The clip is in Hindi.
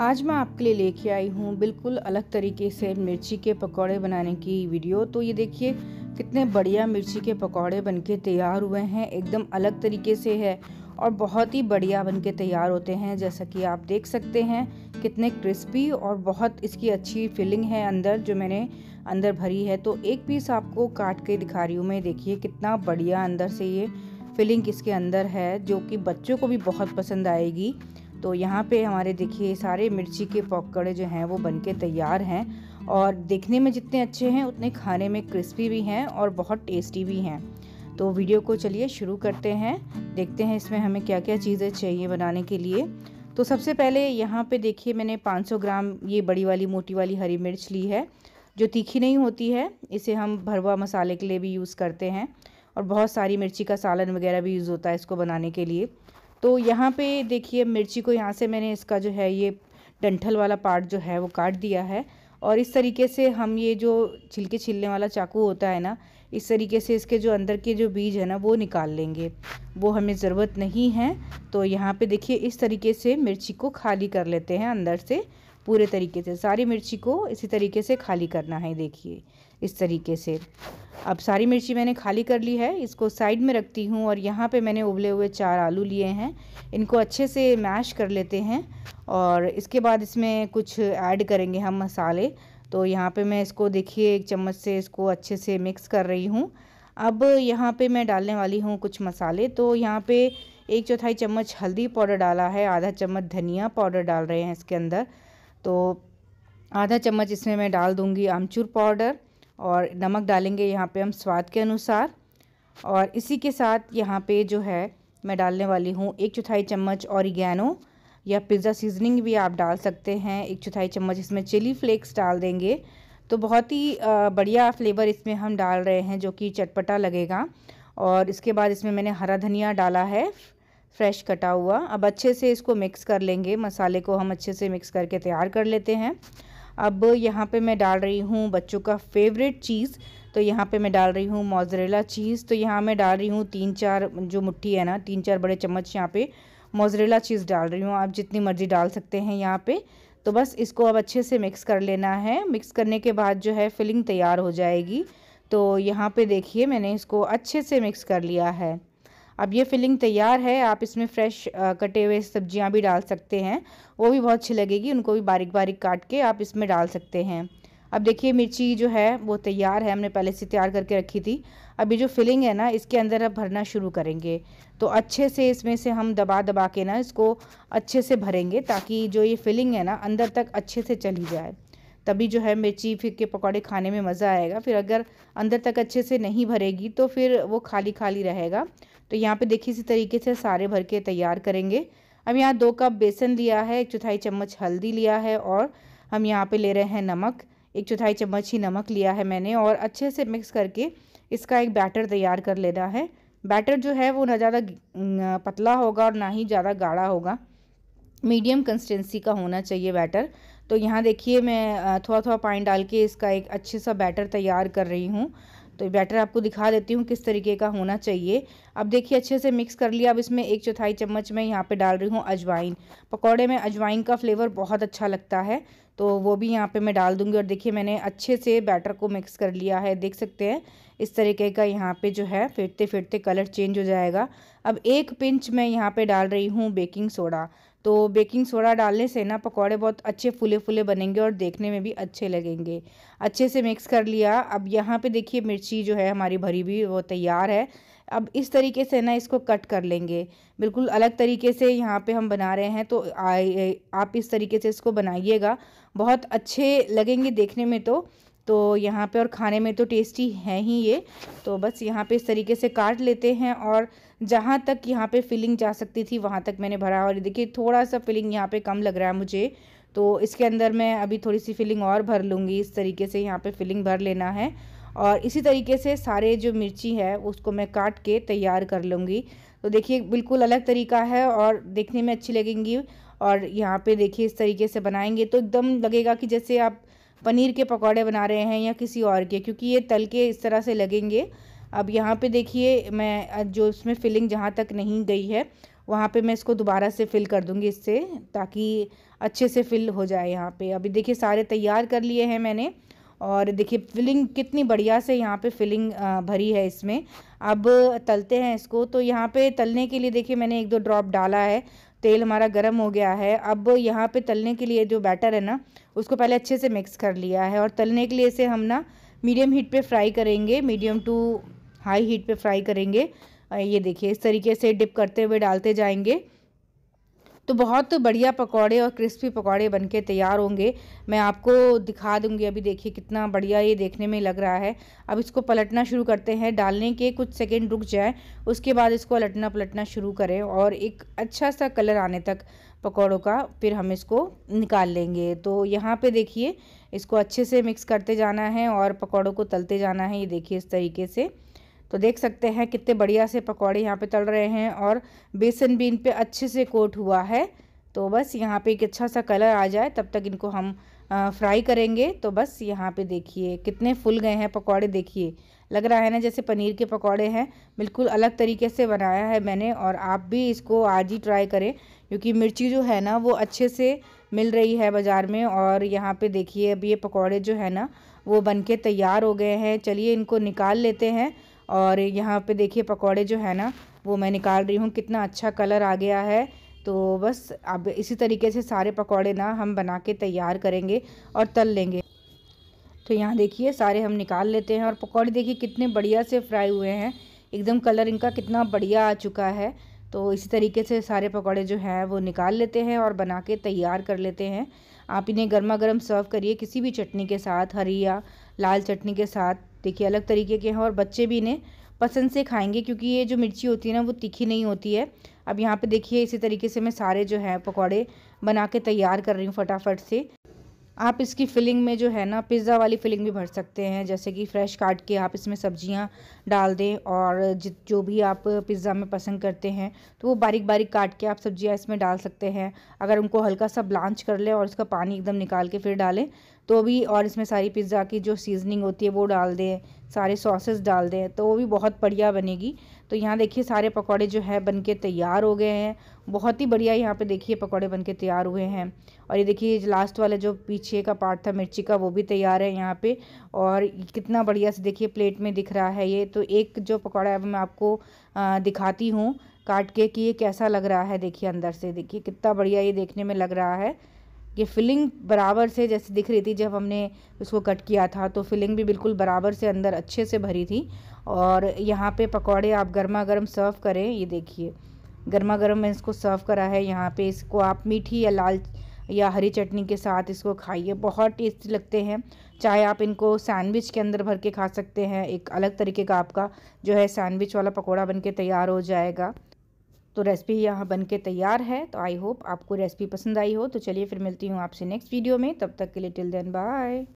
आज मैं आपके लिए लेके आई हूँ बिल्कुल अलग तरीके से मिर्ची के पकौड़े बनाने की वीडियो तो ये देखिए कितने बढ़िया मिर्ची के पकौड़े बनके तैयार हुए हैं एकदम अलग तरीके से है और बहुत ही बढ़िया बनके तैयार होते हैं जैसा कि आप देख सकते हैं कितने क्रिस्पी और बहुत इसकी अच्छी फीलिंग है अंदर जो मैंने अंदर भरी है तो एक पीस आपको काट के दिखा रही हूँ मैं देखिए कितना बढ़िया अंदर से ये फिलिंग इसके अंदर है जो कि बच्चों को भी बहुत पसंद आएगी तो यहाँ पे हमारे देखिए सारे मिर्ची के पकौड़े जो हैं वो बनके तैयार हैं और देखने में जितने अच्छे हैं उतने खाने में क्रिस्पी भी हैं और बहुत टेस्टी भी हैं तो वीडियो को चलिए शुरू करते हैं देखते हैं इसमें हमें क्या क्या चीज़ें चाहिए बनाने के लिए तो सबसे पहले यहाँ पे देखिए मैंने 500 ग्राम ये बड़ी वाली मोटी वाली हरी मिर्च ली है जो तीखी नहीं होती है इसे हम भरवा मसाले के लिए भी यूज़ करते हैं और बहुत सारी मिर्ची का सालन वगैरह भी यूज़ होता है इसको बनाने के लिए तो यहाँ पे देखिए मिर्ची को यहाँ से मैंने इसका जो है ये डंठल वाला पार्ट जो है वो काट दिया है और इस तरीके से हम ये जो छिलके छिलने वाला चाकू होता है ना इस तरीके से इसके जो अंदर के जो बीज है ना वो निकाल लेंगे वो हमें ज़रूरत नहीं है तो यहाँ पे देखिए इस तरीके से मिर्ची को खाली कर लेते हैं अंदर से पूरे तरीके से सारी मिर्ची को इसी तरीके से खाली करना है देखिए इस तरीके से अब सारी मिर्ची मैंने खाली कर ली है इसको साइड में रखती हूँ और यहाँ पे मैंने उबले हुए चार आलू लिए हैं इनको अच्छे से मैश कर लेते हैं और इसके बाद इसमें कुछ ऐड करेंगे हम मसाले तो यहाँ पे मैं इसको देखिए एक चम्मच से इसको अच्छे से मिक्स कर रही हूँ अब यहाँ पे मैं डालने वाली हूँ कुछ मसाले तो यहाँ पे एक चौथाई चम्मच हल्दी पाउडर डाला है आधा चम्मच धनिया पाउडर डाल रहे हैं इसके अंदर तो आधा चम्मच इसमें मैं डाल दूंगी आमचूर पाउडर और नमक डालेंगे यहाँ पे हम स्वाद के अनुसार और इसी के साथ यहाँ पे जो है मैं डालने वाली हूँ एक चौथाई चम्मच औरिगैनो या पिज़्ज़ा सीजनिंग भी आप डाल सकते हैं एक चौथाई चम्मच इसमें चिली फ्लेक्स डाल देंगे तो बहुत ही बढ़िया फ्लेवर इसमें हम डाल रहे हैं जो कि चटपटा लगेगा और इसके बाद इसमें मैंने हरा धनिया डाला है फ्रेश कटा हुआ अब अच्छे से इसको मिक्स कर लेंगे मसाले को हम अच्छे से मिक्स करके तैयार कर लेते हैं अब यहाँ पे मैं डाल रही हूँ बच्चों का फेवरेट चीज़ तो यहाँ पे मैं डाल रही हूँ मोजरेला चीज़ तो यहाँ मैं डाल रही हूँ तीन चार जो मुट्ठी है ना तीन चार बड़े चम्मच यहाँ पे मोजरेला चीज़ डाल रही हूँ आप जितनी मर्ज़ी डाल सकते हैं यहाँ पे तो बस इसको अब अच्छे से मिक्स कर लेना है मिक्स करने के बाद जो है फिलिंग तैयार हो जाएगी तो यहाँ पर देखिए मैंने इसको अच्छे से मिक्स कर लिया है अब ये फिलिंग तैयार है आप इसमें फ्रेश कटे हुए सब्जियां भी डाल सकते हैं वो भी बहुत अच्छी लगेगी उनको भी बारीक बारीक काट के आप इसमें डाल सकते हैं अब देखिए मिर्ची जो है वो तैयार है हमने पहले से तैयार करके रखी थी अभी जो फिलिंग है ना इसके अंदर अब भरना शुरू करेंगे तो अच्छे से इसमें से हम दबा दबा के ना इसको अच्छे से भरेंगे ताकि जो ये फिलिंग है ना अंदर तक अच्छे से चली जाए तभी जो है मिर्ची फिर के पकौड़े खाने में मज़ा आएगा फिर अगर अंदर तक अच्छे से नहीं भरेगी तो फिर वो खाली खाली रहेगा तो यहाँ पे देखिए इसी तरीके से सारे भर के तैयार करेंगे हम यहाँ दो कप बेसन लिया है एक चौथाई चम्मच हल्दी लिया है और हम यहाँ पे ले रहे हैं नमक एक चौथाई चम्मच ही नमक लिया है मैंने और अच्छे से मिक्स करके इसका एक बैटर तैयार कर लेना है बैटर जो है वो ना ज़्यादा पतला होगा और ना ही ज़्यादा गाढ़ा होगा मीडियम कंसिस्टेंसी का होना चाहिए बैटर तो यहाँ देखिए मैं थोड़ा थोड़ा पानी डाल के इसका एक अच्छे सा बैटर तैयार कर रही हूँ तो बैटर आपको दिखा देती हूँ किस तरीके का होना चाहिए अब देखिए अच्छे से मिक्स कर लिया अब इसमें एक चौथाई चम्मच मैं यहाँ पे डाल रही हूँ अजवाइन पकौड़े में अजवाइन का फ्लेवर बहुत अच्छा लगता है तो वो भी यहाँ पे मैं डाल दूँगी और देखिए मैंने अच्छे से बैटर को मिक्स कर लिया है देख सकते हैं इस तरीके का यहाँ पे जो है फिरते फिरते कलर चेंज हो जाएगा अब एक पिंच मैं यहाँ पे डाल रही हूँ बेकिंग सोडा तो बेकिंग सोडा डालने से ना पकौड़े बहुत अच्छे फूले फूले बनेंगे और देखने में भी अच्छे लगेंगे अच्छे से मिक्स कर लिया अब यहाँ पे देखिए मिर्ची जो है हमारी भरी भी वो तैयार है अब इस तरीके से ना इसको कट कर लेंगे बिल्कुल अलग तरीके से यहाँ पे हम बना रहे हैं तो आ, आप इस तरीके से इसको बनाइएगा बहुत अच्छे लगेंगे देखने में तो तो यहाँ पे और खाने में तो टेस्टी है ही ये तो बस यहाँ पे इस तरीके से काट लेते हैं और जहाँ तक यहाँ पे फिलिंग जा सकती थी वहाँ तक मैंने भरा और देखिए थोड़ा सा फिलिंग यहाँ पे कम लग रहा है मुझे तो इसके अंदर मैं अभी थोड़ी सी फिलिंग और भर लूँगी इस तरीके से यहाँ पर फिलिंग भर लेना है और इसी तरीके से सारे जो मिर्ची है उसको मैं काट के तैयार कर लूँगी तो देखिए बिल्कुल अलग तरीका है और देखने में अच्छी लगेंगी और यहाँ पे देखिए इस तरीके से बनाएंगे तो एकदम लगेगा कि जैसे आप पनीर के पकौड़े बना रहे हैं या किसी और के क्योंकि ये तल के इस तरह से लगेंगे अब यहाँ पे देखिए मैं जो इसमें फिलिंग जहाँ तक नहीं गई है वहाँ पे मैं इसको दोबारा से फिल कर दूँगी इससे ताकि अच्छे से फिल हो जाए यहाँ पे अभी देखिए सारे तैयार कर लिए हैं मैंने और देखिए फिलिंग कितनी बढ़िया से यहाँ पे फिलिंग भरी है इसमें अब तलते हैं इसको तो यहाँ पे तलने के लिए देखिए मैंने एक दो ड्रॉप डाला है तेल हमारा गर्म हो गया है अब यहाँ पे तलने के लिए जो बैटर है ना उसको पहले अच्छे से मिक्स कर लिया है और तलने के लिए इसे हम ना मीडियम हीट पे फ्राई करेंगे मीडियम टू हाई हीट पे फ्राई करेंगे ये देखिए इस तरीके से डिप करते हुए डालते जाएंगे तो बहुत बढ़िया पकौड़े और क्रिस्पी पकौड़े बन के तैयार होंगे मैं आपको दिखा दूंगी अभी देखिए कितना बढ़िया ये देखने में लग रहा है अब इसको पलटना शुरू करते हैं डालने के कुछ सेकेंड रुक जाए उसके बाद इसको पलटना पलटना शुरू करें और एक अच्छा सा कलर आने तक पकौड़ों का फिर हम इसको निकाल लेंगे तो यहाँ पे देखिए इसको अच्छे से मिक्स करते जाना है और पकौड़ों को तलते जाना है ये देखिए इस तरीके से तो देख सकते हैं कितने बढ़िया से पकौड़े यहाँ पे तल रहे हैं और बेसन भी इन पर अच्छे से कोट हुआ है तो बस यहाँ पे एक अच्छा सा कलर आ जाए तब तक इनको हम फ्राई करेंगे तो बस यहाँ पे देखिए कितने फुल गए हैं पकौड़े देखिए लग रहा है ना जैसे पनीर के पकौड़े हैं बिल्कुल अलग तरीके से बनाया है मैंने और आप भी इसको आज ही ट्राई करें क्योंकि मिर्ची जो है ना वो अच्छे से मिल रही है बाज़ार में और यहाँ पे देखिए अब ये पकौड़े जो है ना वो बनके तैयार हो गए हैं चलिए इनको निकाल लेते हैं और यहाँ पे देखिए पकोड़े जो है ना वो मैं निकाल रही हूँ कितना अच्छा कलर आ गया है तो बस अब इसी तरीके से सारे पकोड़े ना हम बना के तैयार करेंगे और तल लेंगे तो यहाँ देखिए सारे हम निकाल लेते हैं और पकौड़े देखिए कितने बढ़िया से फ्राई हुए हैं एकदम कलर इनका कितना बढ़िया आ चुका है तो इसी तरीके से सारे पकौड़े जो हैं वो निकाल लेते हैं और बना के तैयार कर लेते हैं आप इन्हें गर्मा गर्म सर्व करिए किसी भी चटनी के साथ हरी या लाल चटनी के साथ देखिए अलग तरीके के हैं और बच्चे भी इन्हें पसंद से खाएंगे क्योंकि ये जो मिर्ची होती है ना वो तीखी नहीं होती है अब यहाँ पे देखिए इसी तरीके से मैं सारे जो है पकौड़े बना के तैयार कर रही हूँ फटाफट से आप इसकी फिलिंग में जो है ना पिज़्ज़ा वाली फिलिंग भी भर सकते हैं जैसे कि फ्रेश काट के आप इसमें सब्जियां डाल दें और जो भी आप पिज़्ज़ा में पसंद करते हैं तो वो बारीक बारीक काट के आप सब्जियां इसमें डाल सकते हैं अगर उनको हल्का सा ब्लांच कर लें और उसका पानी एकदम निकाल के फिर डालें तो भी और इसमें सारी पिज़्ज़ा की जो सीजनिंग होती है वो डाल दें सारे सॉसेस डाल दें तो वो भी बहुत बढ़िया बनेगी तो यहाँ देखिए सारे पकौड़े जो है बन के तैयार हो गए हैं बहुत ही बढ़िया यहाँ पे देखिए पकौड़े बन के तैयार हुए हैं और ये देखिए लास्ट वाला जो पीछे का पार्ट था मिर्ची का वो भी तैयार है यहाँ पे और कितना बढ़िया से देखिए प्लेट में दिख रहा है ये तो एक जो पकौड़ा है मैं आपको दिखाती हूँ काट के कि ये कैसा लग रहा है देखिए अंदर से देखिए कितना बढ़िया ये देखने में लग रहा है ये फिलिंग बराबर से जैसे दिख रही थी जब हमने उसको कट किया था तो फिलिंग भी बिल्कुल बराबर से अंदर अच्छे से भरी थी और यहाँ पे पकौड़े आप गर्मा गर्म सर्व करें ये देखिए गर्मा गर्म मैं इसको सर्व करा है यहाँ पे इसको आप मीठी या लाल या हरी चटनी के साथ इसको खाइए बहुत टेस्टी लगते हैं चाहे आप इनको सैंडविच के अंदर भर के खा सकते हैं एक अलग तरीके का आपका जो है सैंडविच वाला पकौड़ा बन के तैयार हो जाएगा तो रेसिपी यहाँ बन के तैयार है तो आई होप आपको रेसिपी पसंद आई हो तो चलिए फिर मिलती हूँ आपसे नेक्स्ट वीडियो में तब तक के लिए टिल देन बाय